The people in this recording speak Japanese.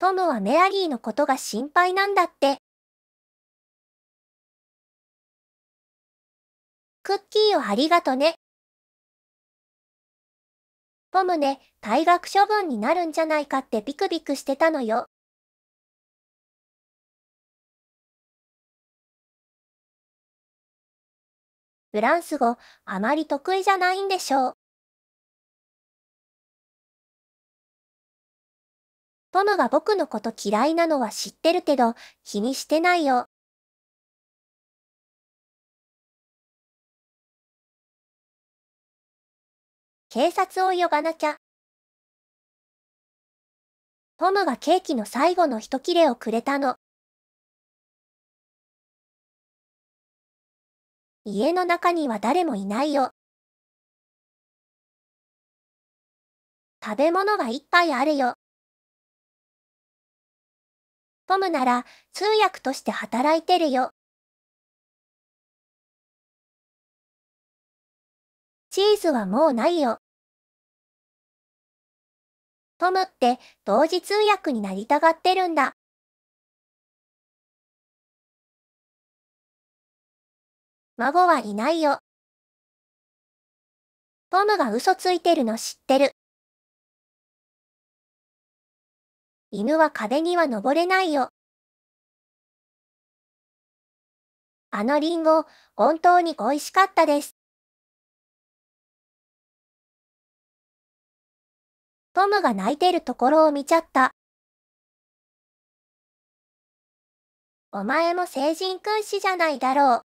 トムはメアリーのことが心配なんだって。クッキーをありがとね。トムね、退学処分になるんじゃないかってビクビクしてたのよ。フランス語、あまり得意じゃないんでしょう。トムが僕のこと嫌いなのは知ってるけど、気にしてないよ。警察を呼ばなきゃ。トムがケーキの最後の一切れをくれたの。家の中には誰もいないよ。食べ物がぱいあるよ。トムなら通訳として働いてるよ。チーズはもうないよ。トムって同時通訳になりたがってるんだ。孫はいないよ。トムが嘘ついてるの知ってる。犬は壁には登れないよ。あのリンゴ、本当に美味しかったです。トムが泣いてるところを見ちゃった。お前も成人君子じゃないだろう。